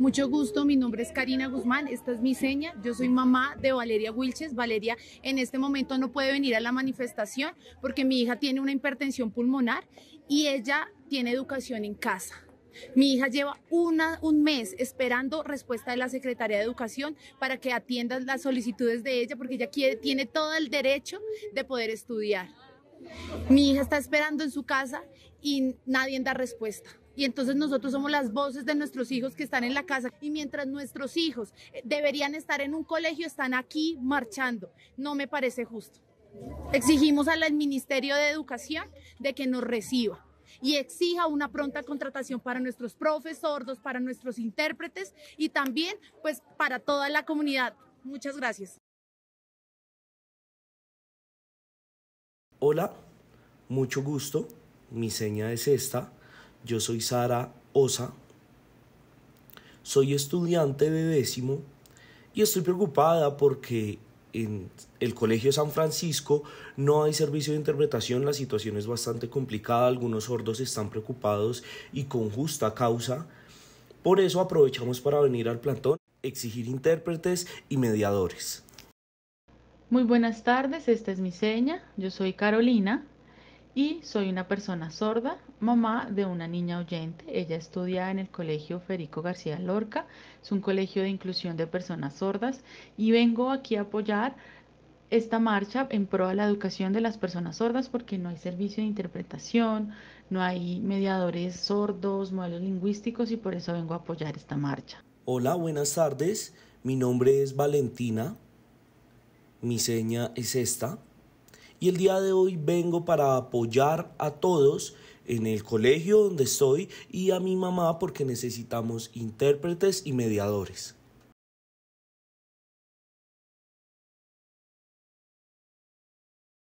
Mucho gusto, mi nombre es Karina Guzmán, esta es mi seña, yo soy mamá de Valeria Wilches. Valeria en este momento no puede venir a la manifestación porque mi hija tiene una hipertensión pulmonar y ella tiene educación en casa. Mi hija lleva un mes esperando respuesta de la Secretaría de Educación para que atienda las solicitudes de ella porque ella tiene todo el derecho de poder estudiar. Mi hija está esperando en su casa y nadie da respuesta. Y entonces nosotros somos las voces de nuestros hijos que están en la casa. Y mientras nuestros hijos deberían estar en un colegio, están aquí marchando. No me parece justo. Exigimos al Ministerio de Educación de que nos reciba y exija una pronta contratación para nuestros profes para nuestros intérpretes y también pues para toda la comunidad. Muchas gracias. Hola, mucho gusto. Mi seña es esta. Yo soy Sara Osa. Soy estudiante de décimo y estoy preocupada porque en el Colegio San Francisco no hay servicio de interpretación, la situación es bastante complicada, algunos sordos están preocupados y con justa causa. Por eso aprovechamos para venir al plantón, exigir intérpretes y mediadores. Muy buenas tardes, esta es mi seña. Yo soy Carolina y soy una persona sorda, mamá de una niña oyente. Ella estudia en el Colegio Federico García Lorca, es un colegio de inclusión de personas sordas y vengo aquí a apoyar esta marcha en pro a la educación de las personas sordas porque no hay servicio de interpretación, no hay mediadores sordos, modelos lingüísticos y por eso vengo a apoyar esta marcha. Hola, buenas tardes. Mi nombre es Valentina, mi seña es esta. Y el día de hoy vengo para apoyar a todos en el colegio donde estoy y a mi mamá porque necesitamos intérpretes y mediadores.